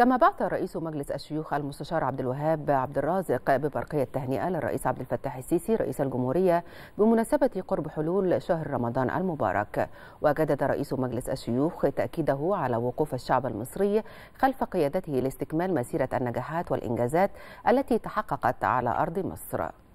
كما بعث رئيس مجلس الشيوخ المستشار عبد الوهاب عبد الرازق ببرقية تهنئة للرئيس عبد الفتاح السيسي رئيس الجمهورية بمناسبة قرب حلول شهر رمضان المبارك وجدد رئيس مجلس الشيوخ تأكيده على وقوف الشعب المصري خلف قيادته لاستكمال مسيرة النجاحات والإنجازات التي تحققت على أرض مصر